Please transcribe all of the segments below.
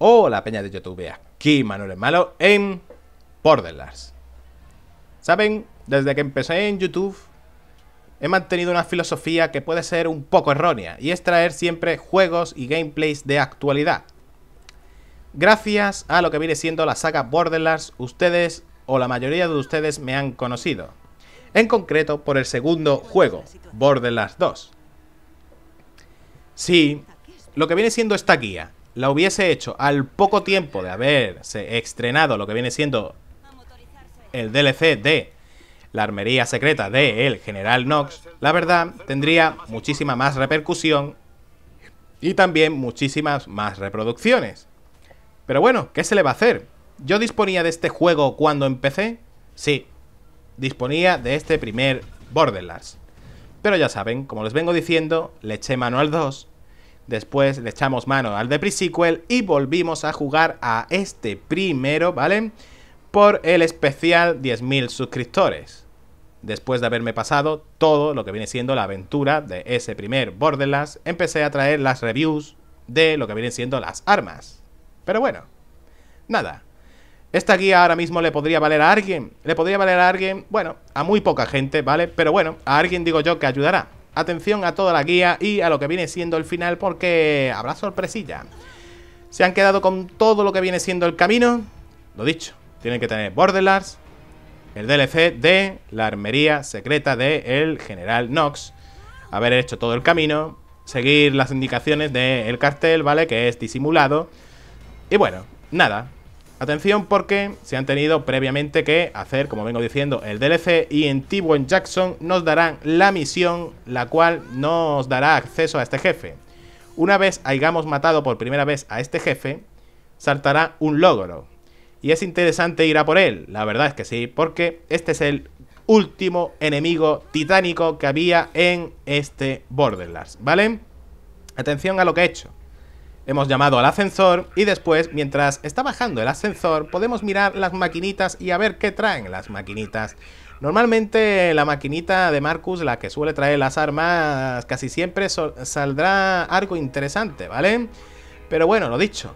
Hola peña de YouTube, aquí Manuel Malo en Borderlands Saben, desde que empecé en YouTube He mantenido una filosofía que puede ser un poco errónea Y es traer siempre juegos y gameplays de actualidad Gracias a lo que viene siendo la saga Borderlands Ustedes, o la mayoría de ustedes, me han conocido En concreto por el segundo juego, Borderlands 2 Sí, lo que viene siendo esta guía la hubiese hecho al poco tiempo de haberse estrenado lo que viene siendo el DLC de la armería secreta de el general Knox, la verdad tendría muchísima más repercusión y también muchísimas más reproducciones. Pero bueno, ¿qué se le va a hacer? ¿Yo disponía de este juego cuando empecé? Sí, disponía de este primer Borderlands. Pero ya saben, como les vengo diciendo, le eché mano al 2 Después le echamos mano al de pre-sequel y volvimos a jugar a este primero, ¿vale? Por el especial 10.000 suscriptores. Después de haberme pasado todo lo que viene siendo la aventura de ese primer Borderlands, empecé a traer las reviews de lo que vienen siendo las armas. Pero bueno, nada. Esta guía ahora mismo le podría valer a alguien. Le podría valer a alguien, bueno, a muy poca gente, ¿vale? Pero bueno, a alguien digo yo que ayudará atención a toda la guía y a lo que viene siendo el final porque habrá sorpresilla. Se han quedado con todo lo que viene siendo el camino. Lo dicho, tienen que tener Borderlands, el DLC de la armería secreta del el general Knox. Haber hecho todo el camino, seguir las indicaciones del cartel, ¿vale? Que es disimulado. Y bueno, nada, Atención porque se han tenido previamente que hacer, como vengo diciendo, el DLC y en t Jackson nos darán la misión, la cual nos dará acceso a este jefe. Una vez hayamos matado por primera vez a este jefe, saltará un logro. Y es interesante ir a por él, la verdad es que sí, porque este es el último enemigo titánico que había en este Borderlands, ¿vale? Atención a lo que he hecho. Hemos llamado al ascensor y después, mientras está bajando el ascensor, podemos mirar las maquinitas y a ver qué traen las maquinitas. Normalmente la maquinita de Marcus, la que suele traer las armas, casi siempre saldrá algo interesante, ¿vale? Pero bueno, lo dicho.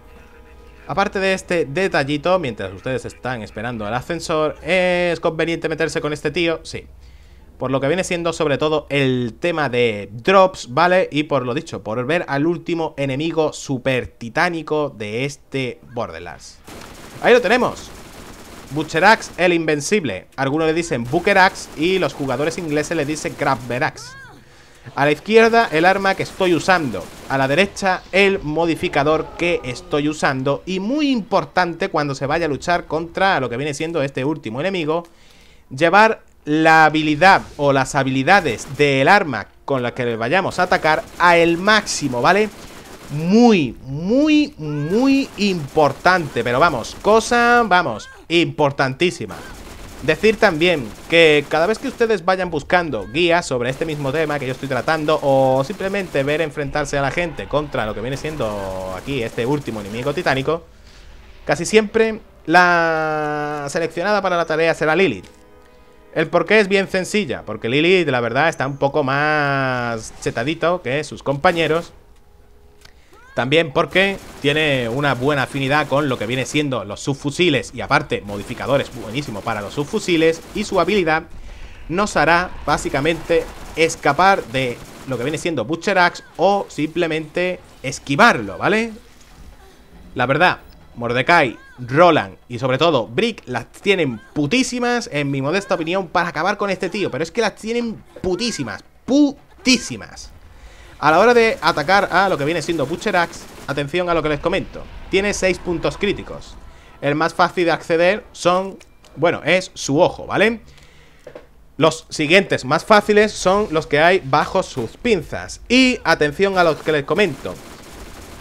Aparte de este detallito, mientras ustedes están esperando al ascensor, ¿es conveniente meterse con este tío? Sí por lo que viene siendo sobre todo el tema de drops, ¿vale? Y por lo dicho, por ver al último enemigo super titánico de este Borderlands. Ahí lo tenemos. Butcherax el Invencible. Algunos le dicen Bookerax y los jugadores ingleses le dicen Grabberax. A la izquierda el arma que estoy usando, a la derecha el modificador que estoy usando y muy importante cuando se vaya a luchar contra lo que viene siendo este último enemigo, llevar la habilidad o las habilidades del arma con la que vayamos a atacar a el máximo, ¿vale? Muy, muy, muy importante, pero vamos, cosa, vamos, importantísima. Decir también que cada vez que ustedes vayan buscando guías sobre este mismo tema que yo estoy tratando o simplemente ver enfrentarse a la gente contra lo que viene siendo aquí este último enemigo titánico, casi siempre la seleccionada para la tarea será Lilith. El porqué es bien sencilla, porque de la verdad está un poco más chetadito que sus compañeros. También porque tiene una buena afinidad con lo que viene siendo los subfusiles y aparte modificadores buenísimos para los subfusiles y su habilidad nos hará básicamente escapar de lo que viene siendo Butcher Axe o simplemente esquivarlo, ¿vale? La verdad, Mordecai Roland y sobre todo Brick las tienen putísimas, en mi modesta opinión, para acabar con este tío. Pero es que las tienen putísimas, putísimas. A la hora de atacar a lo que viene siendo Butcherax atención a lo que les comento. Tiene 6 puntos críticos. El más fácil de acceder son, bueno, es su ojo, ¿vale? Los siguientes más fáciles son los que hay bajo sus pinzas. Y atención a lo que les comento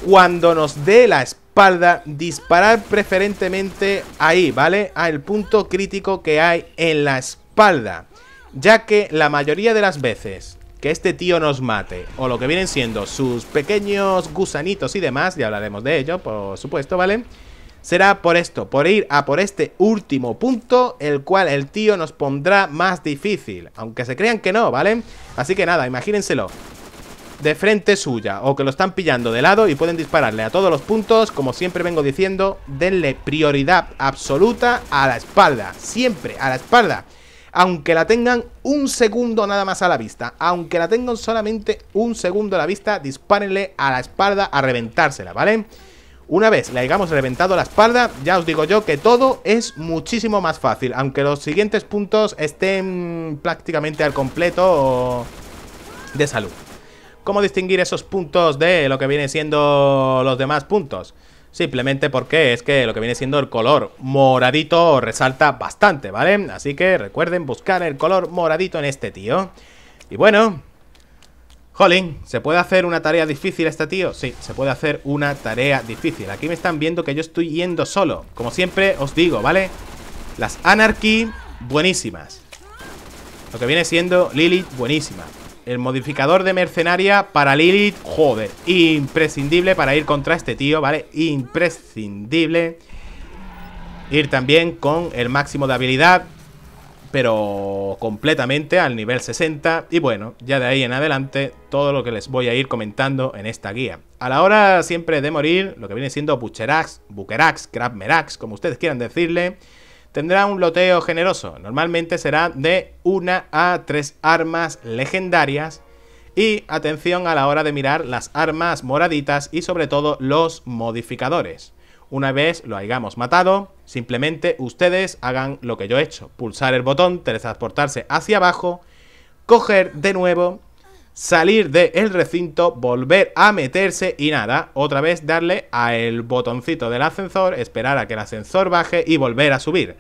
cuando nos dé la espalda, disparar preferentemente ahí, ¿vale? Al punto crítico que hay en la espalda. Ya que la mayoría de las veces que este tío nos mate, o lo que vienen siendo sus pequeños gusanitos y demás, ya hablaremos de ello, por supuesto, ¿vale? Será por esto, por ir a por este último punto, el cual el tío nos pondrá más difícil, aunque se crean que no, ¿vale? Así que nada, imagínenselo, de frente suya o que lo están pillando de lado y pueden dispararle a todos los puntos, como siempre vengo diciendo, denle prioridad absoluta a la espalda, siempre a la espalda. Aunque la tengan un segundo nada más a la vista, aunque la tengan solamente un segundo a la vista, dispárenle a la espalda a reventársela, ¿vale? Una vez le hayamos reventado la espalda, ya os digo yo que todo es muchísimo más fácil, aunque los siguientes puntos estén prácticamente al completo de salud cómo distinguir esos puntos de lo que vienen siendo los demás puntos. Simplemente porque es que lo que viene siendo el color moradito resalta bastante, ¿vale? Así que recuerden buscar el color moradito en este tío. Y bueno... Jolín, ¿se puede hacer una tarea difícil este tío? Sí, se puede hacer una tarea difícil. Aquí me están viendo que yo estoy yendo solo. Como siempre os digo, ¿vale? Las Anarchy, buenísimas. Lo que viene siendo Lily, buenísima. El modificador de mercenaria para Lilith, joder, imprescindible para ir contra este tío, ¿vale? Imprescindible. Ir también con el máximo de habilidad, pero completamente al nivel 60. Y bueno, ya de ahí en adelante todo lo que les voy a ir comentando en esta guía. A la hora siempre de morir, lo que viene siendo Bucherax, Bukerax, Crabmerax, como ustedes quieran decirle tendrá un loteo generoso. Normalmente será de una a tres armas legendarias. Y atención a la hora de mirar las armas moraditas y sobre todo los modificadores. Una vez lo hayamos matado, simplemente ustedes hagan lo que yo he hecho. Pulsar el botón, teletransportarse hacia abajo, coger de nuevo salir del el recinto, volver a meterse y nada, otra vez darle al botoncito del ascensor, esperar a que el ascensor baje y volver a subir.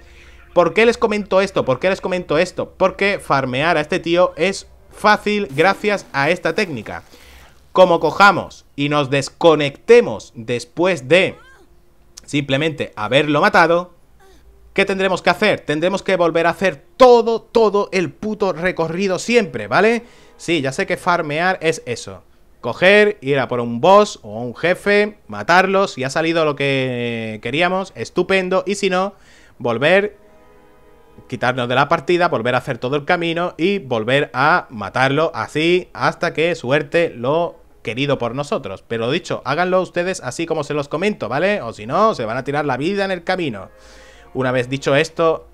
¿Por qué les comento esto? ¿Por qué les comento esto? Porque farmear a este tío es fácil gracias a esta técnica. Como cojamos y nos desconectemos después de simplemente haberlo matado, ¿Qué tendremos que hacer? Tendremos que volver a hacer todo, todo el puto recorrido siempre, ¿vale? Sí, ya sé que farmear es eso. Coger, ir a por un boss o un jefe, matarlos, si ha salido lo que queríamos, estupendo. Y si no, volver, quitarnos de la partida, volver a hacer todo el camino y volver a matarlo así hasta que suerte lo querido por nosotros. Pero dicho, háganlo ustedes así como se los comento, ¿vale? O si no, se van a tirar la vida en el camino. Una vez dicho esto,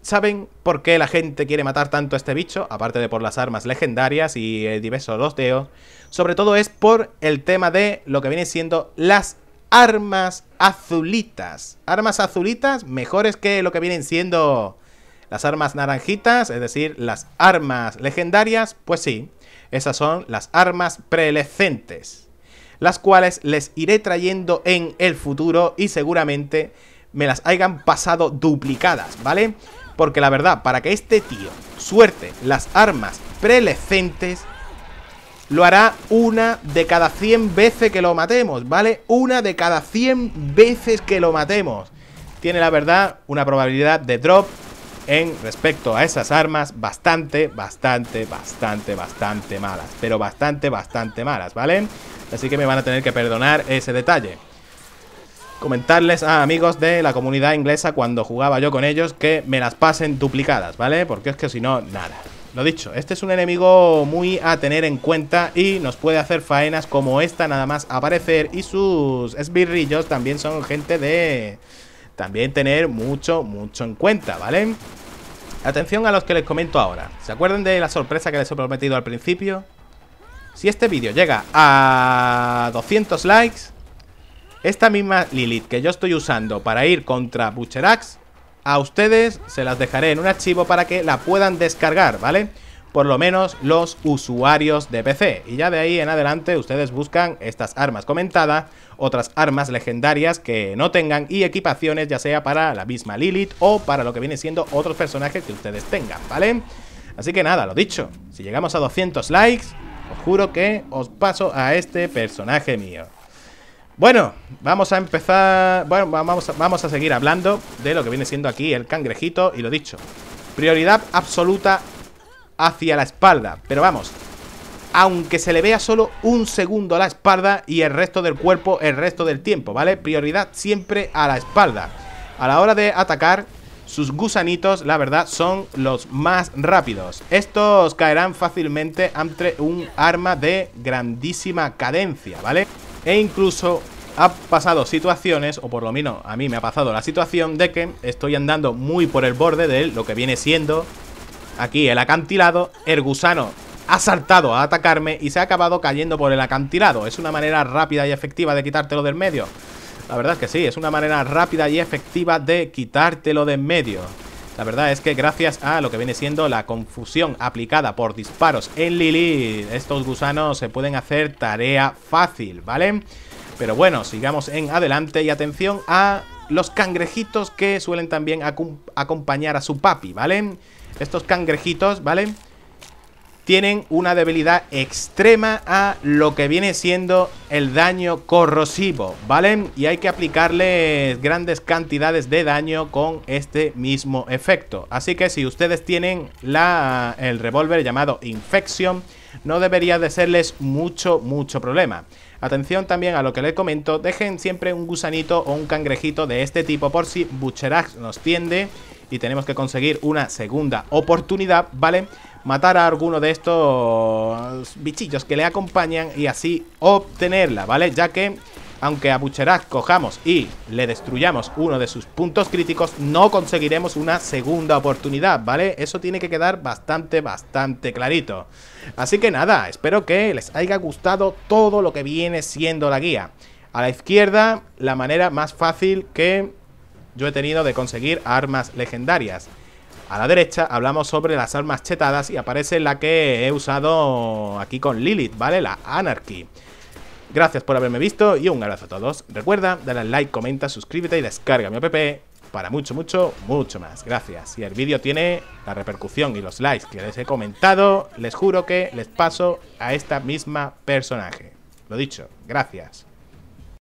¿saben por qué la gente quiere matar tanto a este bicho? Aparte de por las armas legendarias y el eh, los loteos. Sobre todo es por el tema de lo que vienen siendo las armas azulitas. Armas azulitas mejores que lo que vienen siendo las armas naranjitas, es decir, las armas legendarias, pues sí, esas son las armas preelecentes, las cuales les iré trayendo en el futuro y seguramente me las hayan pasado duplicadas, ¿vale? Porque la verdad, para que este tío suerte las armas prelecentes, lo hará una de cada 100 veces que lo matemos, ¿vale? Una de cada 100 veces que lo matemos. Tiene, la verdad, una probabilidad de drop en respecto a esas armas bastante, bastante, bastante, bastante malas. Pero bastante, bastante malas, ¿vale? Así que me van a tener que perdonar ese detalle comentarles a amigos de la comunidad inglesa cuando jugaba yo con ellos que me las pasen duplicadas, ¿vale? Porque es que si no, nada. Lo dicho, este es un enemigo muy a tener en cuenta y nos puede hacer faenas como esta nada más aparecer y sus esbirrillos también son gente de... También tener mucho, mucho en cuenta, ¿vale? Atención a los que les comento ahora. ¿Se acuerdan de la sorpresa que les he prometido al principio? Si este vídeo llega a 200 likes, esta misma Lilith que yo estoy usando para ir contra Bucherax a ustedes se las dejaré en un archivo para que la puedan descargar, ¿vale? Por lo menos los usuarios de PC. Y ya de ahí en adelante ustedes buscan estas armas comentadas, otras armas legendarias que no tengan y equipaciones ya sea para la misma Lilith o para lo que viene siendo otros personajes que ustedes tengan, ¿vale? Así que nada, lo dicho, si llegamos a 200 likes, os juro que os paso a este personaje mío. Bueno, vamos a empezar. Bueno, vamos a, seguir hablando de lo que viene siendo aquí el cangrejito. Y lo dicho, prioridad absoluta hacia la espalda. Pero vamos, aunque se le vea solo un segundo la espalda y el resto del cuerpo el resto del tiempo, ¿vale? Prioridad siempre a la espalda. A la hora de atacar, sus gusanitos, la verdad, son los más rápidos. Estos caerán fácilmente ante un arma de grandísima cadencia, ¿vale? E incluso ha pasado situaciones, o por lo menos a mí me ha pasado la situación de que estoy andando muy por el borde de lo que viene siendo aquí el acantilado, el gusano ha saltado a atacarme y se ha acabado cayendo por el acantilado. Es una manera rápida y efectiva de quitártelo del medio. La verdad es que sí, es una manera rápida y efectiva de quitártelo del medio. La verdad es que gracias a lo que viene siendo la confusión aplicada por disparos en Lili, estos gusanos se pueden hacer tarea fácil, ¿vale? Pero bueno, sigamos en adelante y atención a los cangrejitos que suelen también acompañar a su papi, ¿vale? Estos cangrejitos, ¿vale? tienen una debilidad extrema a lo que viene siendo el daño corrosivo, ¿vale? Y hay que aplicarles grandes cantidades de daño con este mismo efecto. Así que si ustedes tienen la, el revólver llamado Infection, no debería de serles mucho, mucho problema. Atención también a lo que les comento, dejen siempre un gusanito o un cangrejito de este tipo por si Butcherax nos tiende y tenemos que conseguir una segunda oportunidad, ¿vale? Matar a alguno de estos bichillos que le acompañan y así obtenerla, ¿vale? Ya que aunque a Bucheraz cojamos y le destruyamos uno de sus puntos críticos, no conseguiremos una segunda oportunidad, ¿vale? Eso tiene que quedar bastante, bastante clarito. Así que nada, espero que les haya gustado todo lo que viene siendo la guía. A la izquierda, la manera más fácil que yo he tenido de conseguir armas legendarias. A la derecha hablamos sobre las armas chetadas y aparece la que he usado aquí con Lilith, ¿vale? La Anarchy. Gracias por haberme visto y un abrazo a todos. Recuerda, dale like, comenta, suscríbete y descarga mi app para mucho, mucho, mucho más. Gracias. Si el vídeo tiene la repercusión y los likes que les he comentado, les juro que les paso a esta misma personaje. Lo dicho, gracias.